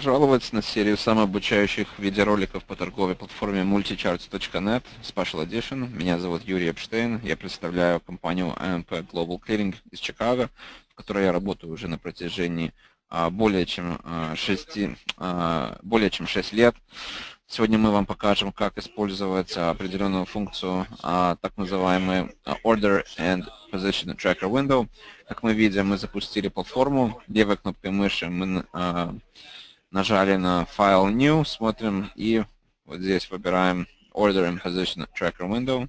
пожаловать на серию самообучающих видеороликов по торговой платформе multicharts.net Special Edition. Меня зовут Юрий Эпштейн. Я представляю компанию AMP Global Clearing из Чикаго, в которой я работаю уже на протяжении а, более чем 6, а, а, более чем 6 лет. Сегодня мы вам покажем, как использовать определенную функцию, так называемый Order and Position Tracker Window. Как мы видим, мы запустили платформу. Левой кнопкой мыши мы нажали на файл New, смотрим и вот здесь выбираем Order and Position Tracker Window.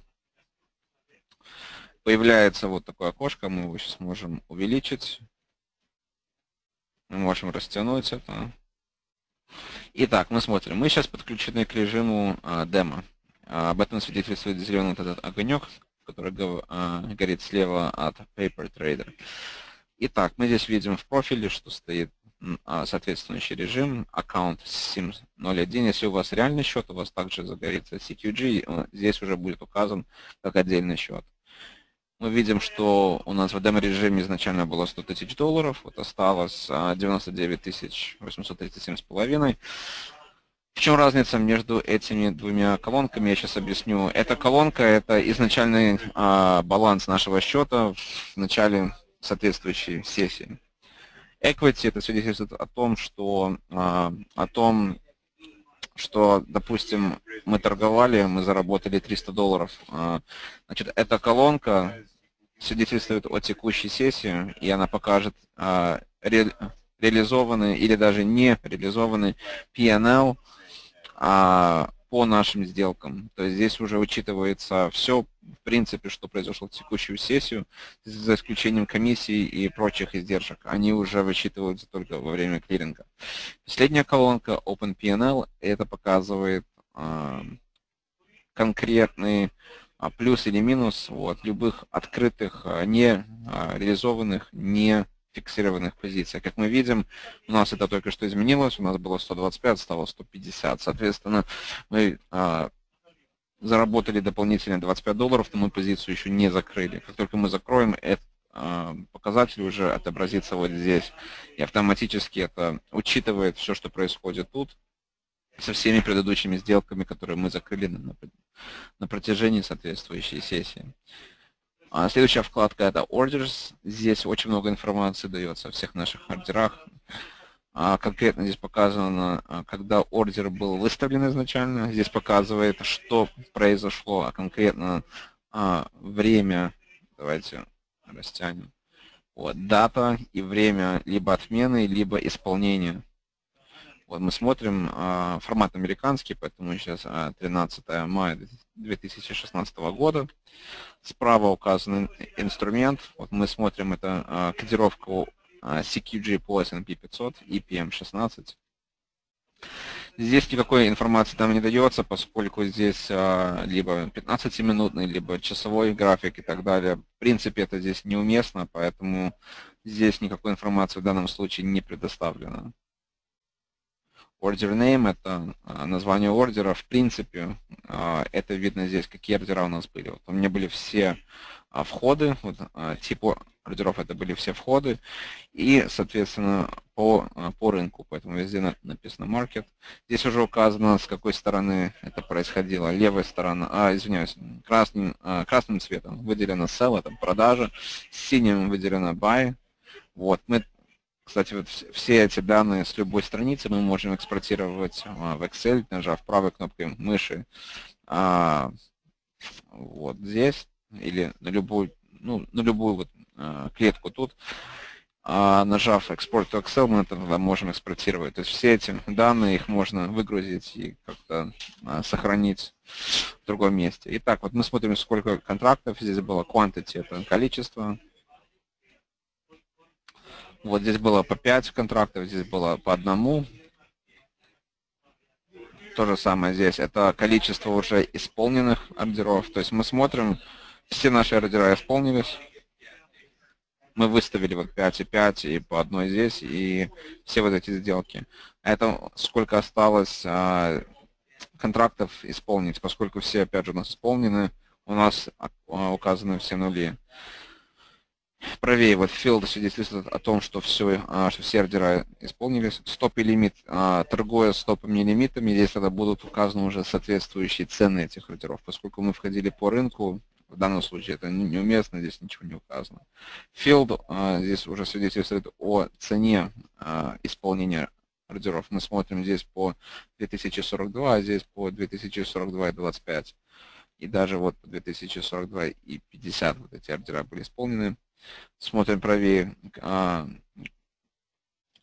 Появляется вот такое окошко, мы его сейчас можем увеличить. Мы можем растянуть это. Итак, мы смотрим. Мы сейчас подключены к режиму э, демо. А, об этом свидетельствует зеленый вот этот огонек, который а, горит слева от Paper Trader. Итак, мы здесь видим в профиле, что стоит а, соответствующий режим, аккаунт SIM01. Если у вас реальный счет, у вас также загорится CQG, э, здесь уже будет указан как отдельный счет. Мы видим, что у нас в демо-режиме изначально было 100 тысяч долларов, вот осталось 99 а, тысяч 837 с половиной. В чем разница между этими двумя колонками, я сейчас объясню. Эта колонка – это изначальный а, баланс нашего счета в начале соответствующей сессии. Equity это свидетельствует о том, что, а, о том, что, допустим, мы торговали, мы заработали 300 долларов. А, значит, эта колонка свидетельствует о текущей сессии, и она покажет а, ре, реализованные или даже не реализованные PNL по нашим сделкам. То есть здесь уже учитывается все, в принципе, что произошло в текущую сессию, за исключением комиссий и прочих издержек. Они уже вычитываются только во время клиринга. Последняя колонка OpenPNL, это показывает э, а, конкретные а, плюс или минус вот, любых открытых, а, не реализованных, не фиксированных позициях, Как мы видим, у нас это только что изменилось, у нас было 125, стало 150. Соответственно, мы а, заработали дополнительные 25 долларов, но мы позицию еще не закрыли. Как только мы закроем, этот а, показатель уже отобразится вот здесь. И автоматически это учитывает все, что происходит тут, со всеми предыдущими сделками, которые мы закрыли на, на протяжении соответствующей сессии. А следующая вкладка это Orders. Здесь очень много информации дается о всех наших ордерах. А конкретно здесь показано, а, когда ордер был выставлен изначально. Здесь показывает, что произошло, а конкретно время. Давайте растянем. Вот, дата и время либо отмены, либо исполнения. Вот мы смотрим, а, формат американский, поэтому сейчас 13 а, мая 2016 года. Справа указан инструмент. Вот мы смотрим, это а, кодировку CQG по S&P 500 и PM16. Здесь никакой информации там не дается, поскольку здесь а, либо 15-минутный, либо часовой график и так далее. В принципе, это здесь неуместно, поэтому здесь никакой информации в данном случае не предоставлено. Order name – это а, название ордера. В принципе, а, это видно здесь, какие ордера у нас были. Вот у меня были все а, входы, вот, типа ордеров это были все входы, и, соответственно, по, по рынку, поэтому везде написано market. Здесь уже указано, с какой стороны это происходило. Левая сторона, а, извиняюсь, красным, красным цветом выделено sell, это продажа, синим выделено buy. Вот, мы кстати, вот все эти данные с любой страницы мы можем экспортировать а, в Excel, нажав правой кнопкой мыши а, вот здесь или на любую, ну, на любую вот, а, клетку тут. А нажав экспорт в Excel, мы тогда можем экспортировать. То есть все эти данные, их можно выгрузить и как-то а, сохранить в другом месте. Итак, вот мы смотрим, сколько контрактов здесь было. Quantity – это количество. Вот здесь было по 5 контрактов, здесь было по одному. То же самое здесь. Это количество уже исполненных ордеров. То есть мы смотрим, все наши ордера исполнились. Мы выставили вот 5 и 5, и по одной здесь, и все вот эти сделки. Это сколько осталось а, контрактов исполнить, поскольку все, опять же, у нас исполнены, у нас а, указаны все нули правее вот филда свидетельствует о том, что все, а, что все ордера исполнились. Стоп и лимит, а, торгуя стопами и лимитами, здесь тогда будут указаны уже соответствующие цены этих ордеров. Поскольку мы входили по рынку, в данном случае это неуместно, здесь ничего не указано. field а, здесь уже свидетельствует о цене исполнения ордеров. Мы смотрим здесь по 2042, а здесь по 2042 и 25. И даже вот по 2042 и 50 вот эти ордера были исполнены. Смотрим правее. А,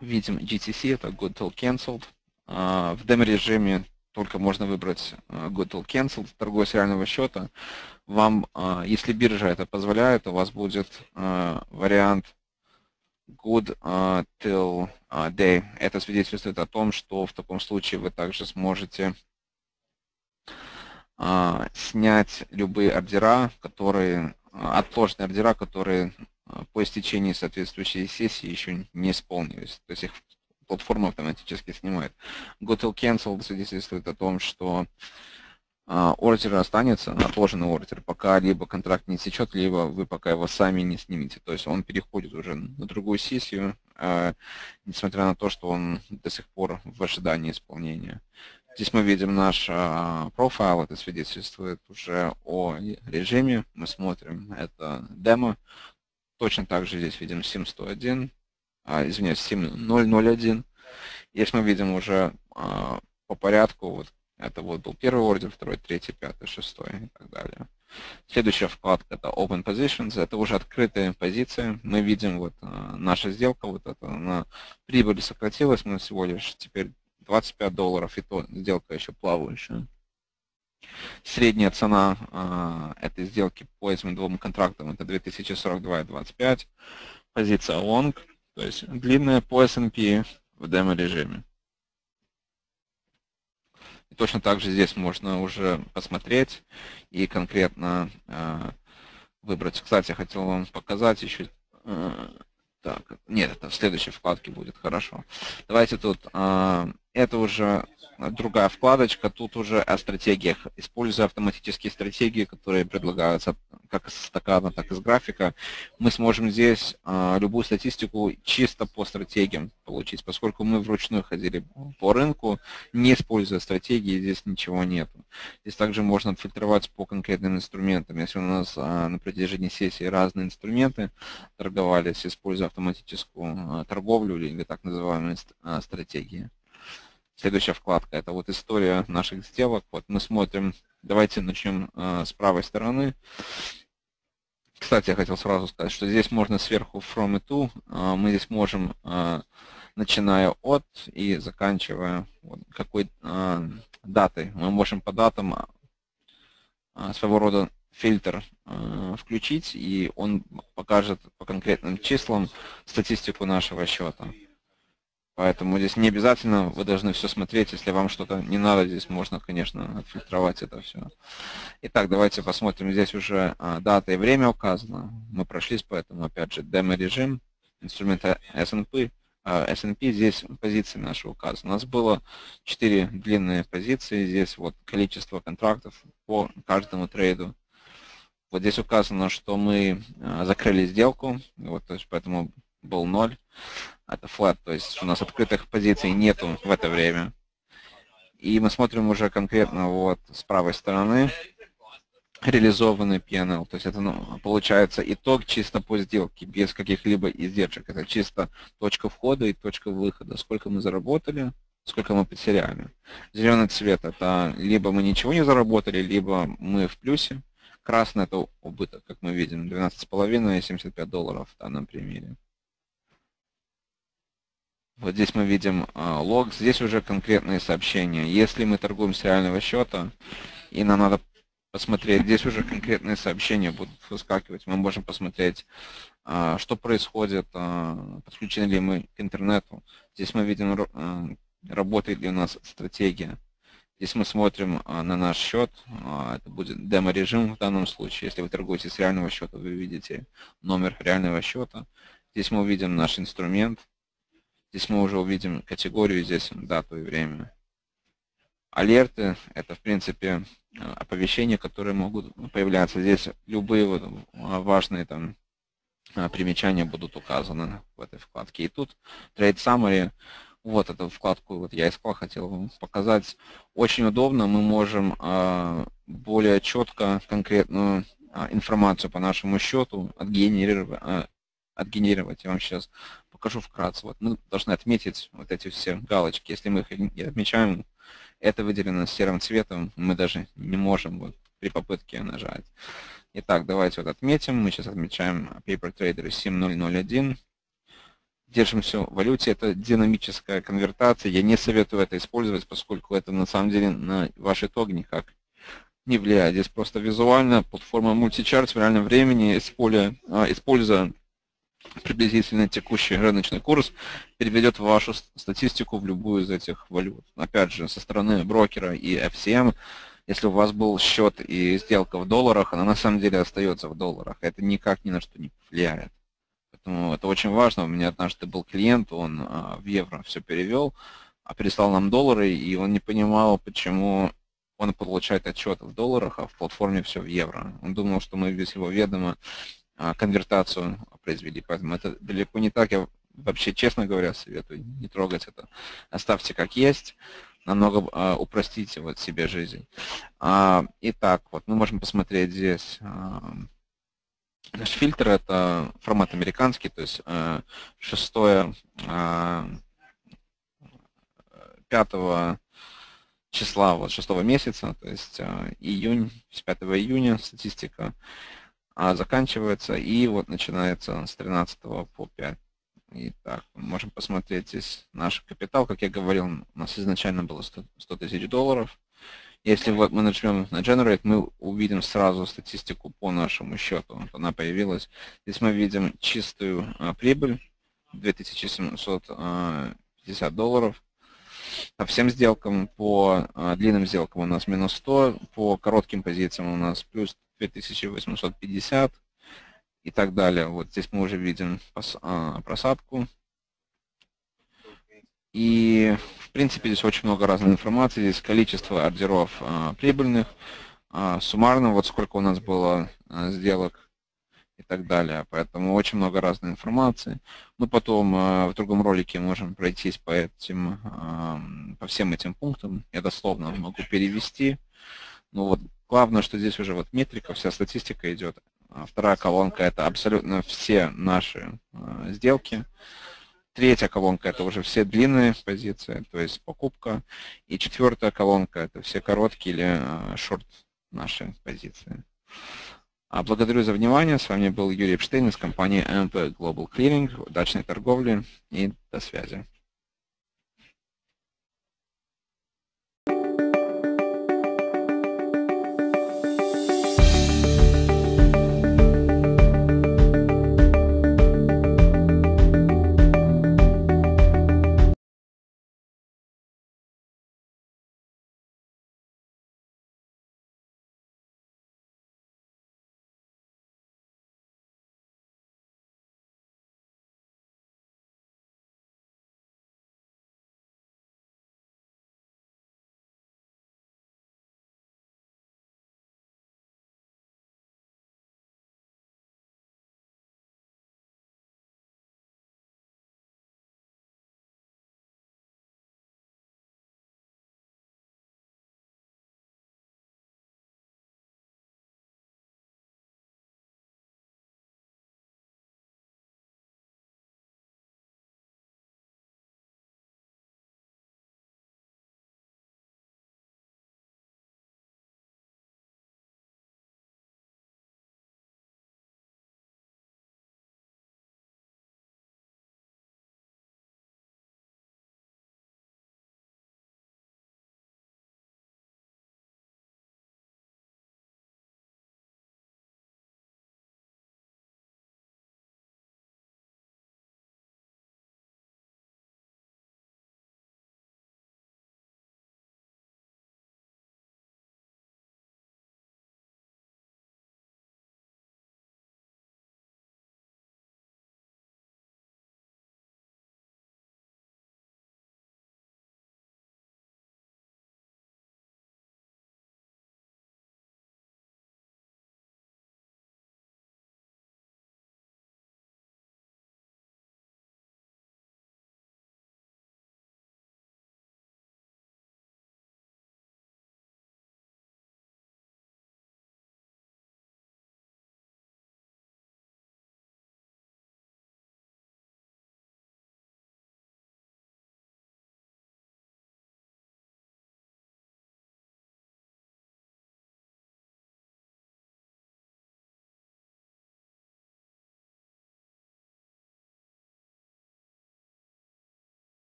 видим GTC, это Good Till Cancelled. А, в демо-режиме только можно выбрать а, Good Till Cancelled, торгуя с счета. Вам, если биржа это позволяет, у вас будет вариант good uh, till uh, day. Это свидетельствует о том, что в таком случае вы также сможете снять любые ордера, которые отложенные ордера, которые э, по истечении соответствующей сессии еще не исполнились. То есть их платформа автоматически снимает. Gotel Cancel свидетельствует о том, что э, ордер останется, отложенный ордер, пока либо контракт не течет, либо вы пока его сами не снимете. То есть он переходит уже на другую сессию, э, несмотря на то, что он до сих пор в ожидании исполнения. Здесь мы видим наш э, профайл, это свидетельствует уже о режиме. Мы смотрим, это демо. Точно так же здесь видим SIM 101, а, извиняюсь, SIM 001. Здесь мы видим уже а, по порядку, вот это вот был первый ордер, второй, третий, пятый, шестой и так далее. Следующая вкладка это Open Positions, это уже открытые позиции. Мы видим вот а, наша сделка, вот это на прибыль сократилась, мы всего лишь теперь 25 долларов, и то сделка еще плавающая. Средняя цена а, этой сделки по этим двум контрактам это 2042,25. Позиция long, то есть длинная по S&P в демо-режиме. И точно так же здесь можно уже посмотреть и конкретно а, выбрать. Кстати, я хотел вам показать еще... А, так, нет, это в следующей вкладке будет, хорошо. Давайте тут а, это уже другая вкладочка, тут уже о стратегиях. Используя автоматические стратегии, которые предлагаются как из стакана, так и из графика, мы сможем здесь а, любую статистику чисто по стратегиям получить, поскольку мы вручную ходили по рынку, не используя стратегии, здесь ничего нет. Здесь также можно фильтровать по конкретным инструментам. Если у нас а, на протяжении сессии разные инструменты торговались, используя автоматическую а, торговлю или так называемые а, стратегии. Следующая вкладка – это вот история наших сделок. Вот мы смотрим, давайте начнем э, с правой стороны. Кстати, я хотел сразу сказать, что здесь можно сверху from и to. Э, мы здесь можем, э, начиная от и заканчивая вот, какой э, датой. Мы можем по датам э, своего рода фильтр э, включить, и он покажет по конкретным числам статистику нашего счета. Поэтому здесь не обязательно вы должны все смотреть, если вам что-то не надо, здесь можно, конечно, отфильтровать это все. Итак, давайте посмотрим, здесь уже а, дата и время указано, мы прошлись, поэтому опять же демо-режим, инструмента S&P, S&P, здесь позиции наши указаны. У нас было 4 длинные позиции, здесь вот количество контрактов по каждому трейду. Вот здесь указано, что мы а, закрыли сделку, вот, то есть поэтому был 0. Это флат, то есть у нас открытых позиций нету в это время. И мы смотрим уже конкретно вот с правой стороны реализованный PNL. То есть это ну, получается итог чисто по сделке, без каких-либо издержек. Это чисто точка входа и точка выхода. Сколько мы заработали, сколько мы потеряли. Зеленый цвет – это либо мы ничего не заработали, либо мы в плюсе. Красный – это убыток, как мы видим, 12,5 и 75 долларов в данном примере. Вот здесь мы видим э, лог, здесь уже конкретные сообщения. Если мы торгуем с реального счета, и нам надо посмотреть, здесь уже конкретные сообщения будут выскакивать. Мы можем посмотреть, э, что происходит, э, подключены ли мы к интернету. Здесь мы видим, работает ли у нас стратегия. Здесь мы смотрим на наш счет, это будет демо-режим в данном случае. Если вы торгуете с реального счета, вы видите номер реального счета. Здесь мы увидим наш инструмент, Здесь мы уже увидим категорию, здесь дату и время. Алерты – это, в принципе, оповещения, которые могут появляться. Здесь любые вот а, важные там а, примечания будут указаны в этой вкладке. И тут Trade Summary, вот эту вкладку вот я искал, хотел вам показать. Очень удобно, мы можем а, более четко конкретную информацию по нашему счету отгенерировать, отгенерировать. Я вам сейчас покажу вкратце. Вот мы должны отметить вот эти все галочки. Если мы их не отмечаем, это выделено серым цветом, мы даже не можем вот при попытке нажать. Итак, давайте вот отметим. Мы сейчас отмечаем Paper Trader 7001. Держим все в валюте. Это динамическая конвертация. Я не советую это использовать, поскольку это на самом деле на ваш итог никак не влияет. Здесь просто визуально платформа мультичарт в реальном времени, а, используя, используя приблизительно текущий рыночный курс переведет вашу статистику в любую из этих валют. Опять же, со стороны брокера и FCM, если у вас был счет и сделка в долларах, она на самом деле остается в долларах. Это никак ни на что не влияет. Поэтому это очень важно. У меня однажды был клиент, он а, в евро все перевел, а переслал нам доллары, и он не понимал, почему он получает отчет в долларах, а в платформе все в евро. Он думал, что мы без его ведома а, конвертацию произвели. Поэтому это далеко не так. Я вообще, честно говоря, советую не трогать это. Оставьте как есть намного а, упростите вот себе жизнь. А, итак, вот мы можем посмотреть здесь. А, наш фильтр это формат американский, то есть а, 6 а, 5 числа вот шестого месяца, то есть а, июнь, с 5 июня статистика а заканчивается и вот начинается с 13 по 5. Итак, мы можем посмотреть здесь наш капитал. Как я говорил, у нас изначально было 100 тысяч долларов. Если вот мы нажмем на Generate, мы увидим сразу статистику по нашему счету. Вот она появилась. Здесь мы видим чистую а, прибыль 2750 а, долларов. По всем сделкам, по а, длинным сделкам у нас минус 100, по коротким позициям у нас плюс 2850 и так далее. Вот здесь мы уже видим а, просадку. И, в принципе, здесь очень много разной информации. Здесь количество ордеров а, прибыльных. А, суммарно, вот сколько у нас было а, сделок и так далее. Поэтому очень много разной информации. Мы потом э, в другом ролике можем пройтись по, этим, эм, по всем этим пунктам. Я дословно могу перевести. Ну вот главное, что здесь уже вот метрика, вся статистика идет. А вторая колонка – это абсолютно все наши э, сделки. Третья колонка – это уже все длинные позиции, то есть покупка. И четвертая колонка – это все короткие или шорт э, наши позиции. А, благодарю за внимание. С вами был Юрий Эпштейн из компании MP Global Clearing. Удачной торговли и до связи.